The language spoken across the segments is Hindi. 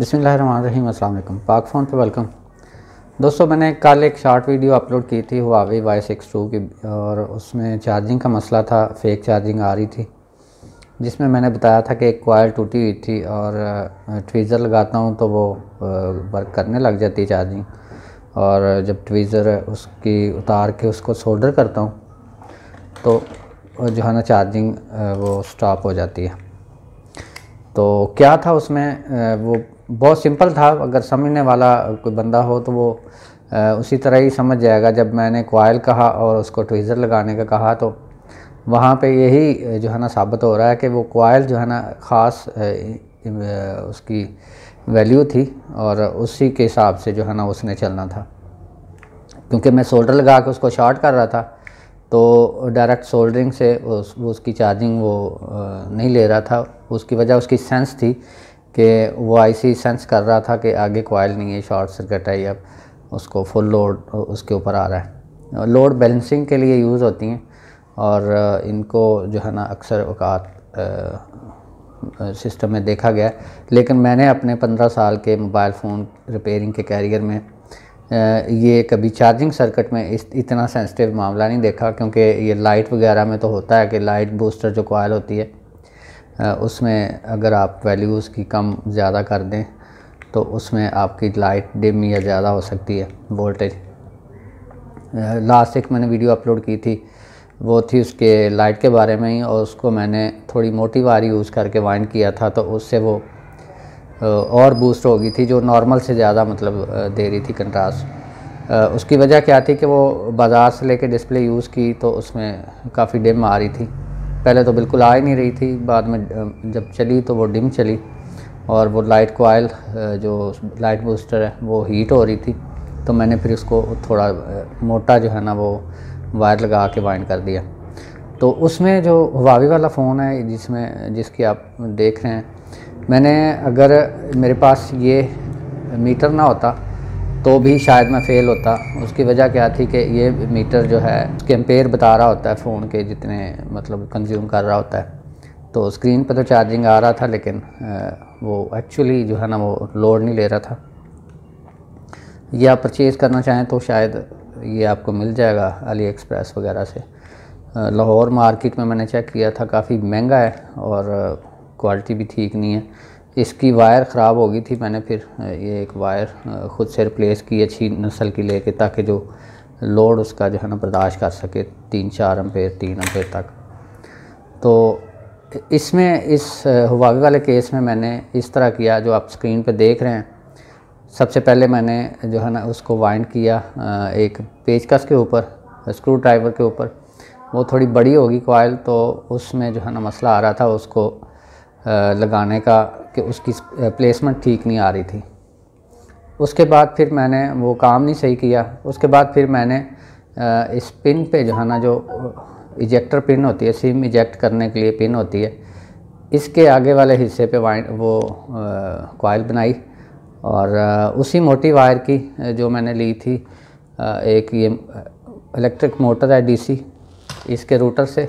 बिसमीम अल्लाम पाक फ़ोन पे वेलकम दोस्तों मैंने कल एक शॉर्ट वीडियो अपलोड की थी आवे वाई सिक्स टू की और उसमें चार्जिंग का मसला था फेक चार्जिंग आ रही थी जिसमें मैंने बताया था कि एक क्वायर टूटी हुई थी और ट्वीज़र लगाता हूँ तो वो वर्क करने लग जाती है चार्जिंग और जब ट्वीज़र उसकी उतार के उसको सोल्डर करता हूँ तो जो है ना चार्जिंग वो स्टॉप हो जाती है तो क्या था उसमें वो बहुत सिंपल था अगर समझने वाला कोई बंदा हो तो वो उसी तरह ही समझ जाएगा जब मैंने कोयल कहा और उसको ट्वीज़र लगाने का कहा तो वहाँ पे यही जो है ना साबित हो रहा है कि वो कोयल जो है ना ख़ास उसकी वैल्यू थी और उसी के हिसाब से जो है ना उसने चलना था क्योंकि मैं सोल्डर लगा के उसको शॉर्ट कर रहा था तो डायरेक्ट सोल्डरिंग से उस, उसकी चार्जिंग वो नहीं ले रहा था उसकी वजह उसकी सेंस थी कि वो आईसी सेंस कर रहा था कि आगे कोयल नहीं है शॉर्ट सर्किट है या उसको फुल लोड उसके ऊपर आ रहा है लोड बैलेंसिंग के लिए यूज़ होती हैं और इनको जो है ना अक्सर अवकात सिस्टम में देखा गया लेकिन मैंने अपने पंद्रह साल के मोबाइल फ़ोन रिपेयरिंग के कैरियर में ये कभी चार्जिंग सर्किट में इस इतना सेंसिटिव मामला नहीं देखा क्योंकि ये लाइट वगैरह में तो होता है कि लाइट बूस्टर जो कोयल होती है उसमें अगर आप वैल्यूज़ की कम ज़्यादा कर दें तो उसमें आपकी लाइट डिम या ज़्यादा हो सकती है वोल्टेज लास्ट एक मैंने वीडियो अपलोड की थी वो थी उसके लाइट के बारे में ही और उसको मैंने थोड़ी मोटी वारी यूज़ करके वाइंड किया था तो उससे वो और बूस्ट हो गई थी जो नॉर्मल से ज़्यादा मतलब दे रही थी कंट्रास्ट उसकी वजह क्या थी कि वो बाज़ार से लेके डिस्प्ले यूज़ की तो उसमें काफ़ी डिम आ रही थी पहले तो बिल्कुल आ ही नहीं रही थी बाद में जब चली तो वो डिम चली और वो लाइट कोयल जो लाइट बूस्टर है वो हीट हो रही थी तो मैंने फिर उसको थोड़ा मोटा जो है ना वो वायर लगा के वाइंड कर दिया तो उसमें जो हवावी वाला फ़ोन है जिसमें जिसकी आप देख रहे हैं मैंने अगर मेरे पास ये मीटर ना होता तो भी शायद मैं फ़ेल होता उसकी वजह क्या थी कि ये मीटर जो है उसके एम्पेयर बता रहा होता है फ़ोन के जितने मतलब कंज्यूम कर रहा होता है तो स्क्रीन पर तो चार्जिंग आ रहा था लेकिन वो एक्चुअली जो है ना वो लोड नहीं ले रहा था ये आप परचेज़ करना चाहें तो शायद ये आपको मिल जाएगा अली एक्सप्रेस वगैरह से लाहौर मार्केट में मैंने चेक किया था काफ़ी महंगा है और क्वालिटी भी ठीक नहीं है इसकी वायर ख़राब हो गई थी मैंने फिर ये एक वायर ख़ुद से रिप्लेस की अच्छी नस्ल की लेके ताकि जो लोड उसका जो है ना बर्दाश्त कर सके तीन चार अम्पेयर तीन अम्पेयर तक तो इसमें इस हवावे वाले केस में मैंने इस तरह किया जो आप स्क्रीन पे देख रहे हैं सबसे पहले मैंने जो है ना उसको वाइंड किया एक पेचकस के ऊपर स्क्रू ड्राइवर के ऊपर वो थोड़ी बड़ी होगी कॉयल तो उसमें जो है ना मसला आ रहा था उसको लगाने का कि उसकी प्लेसमेंट ठीक नहीं आ रही थी उसके बाद फिर मैंने वो काम नहीं सही किया उसके बाद फिर मैंने इस पिन पे जो है ना जो इजेक्टर पिन होती है सिम इजेक्ट करने के लिए पिन होती है इसके आगे वाले हिस्से पे वो कॉयल बनाई और उसी मोटी वायर की जो मैंने ली थी एक ये इलेक्ट्रिक मोटर है डीसी इसके रूटर से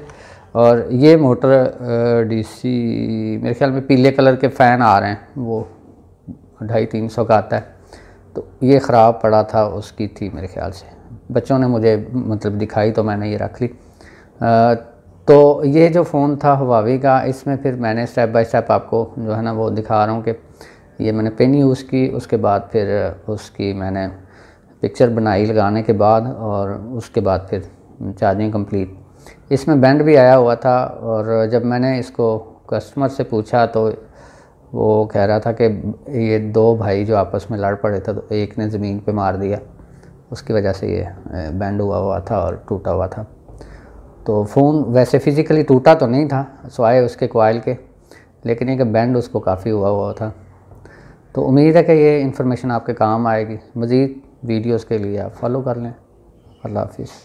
और ये मोटर डीसी मेरे ख्याल में पीले कलर के फ़ैन आ रहे हैं वो ढाई तीन सौ का आता है तो ये ख़राब पड़ा था उसकी थी मेरे ख्याल से बच्चों ने मुझे मतलब दिखाई तो मैंने ये रख ली आ, तो ये जो फ़ोन था हवावी का इसमें फिर मैंने स्टेप बाय स्टेप आपको जो है ना वो दिखा रहा हूँ कि ये मैंने पेन यूज़ की उसके बाद फिर उसकी मैंने पिक्चर बनाई लगाने के बाद और उसके बाद फिर चार्जिंग कंप्लीट इसमें बैंड भी आया हुआ था और जब मैंने इसको कस्टमर से पूछा तो वो कह रहा था कि ये दो भाई जो आपस में लड़ पड़े थे तो एक ने ज़मीन पे मार दिया उसकी वजह से ये बैंड हुआ हुआ था और टूटा हुआ था तो फ़ोन वैसे फ़िज़िकली टूटा तो नहीं था सोए उसके कोयल के लेकिन एक बैंड उसको काफ़ी हुआ हुआ था तो उम्मीद है कि ये इन्फॉर्मेशन आपके काम आएगी मज़ीद वीडियोज़ के लिए आप फॉलो कर लें अल्लाह हाफिज़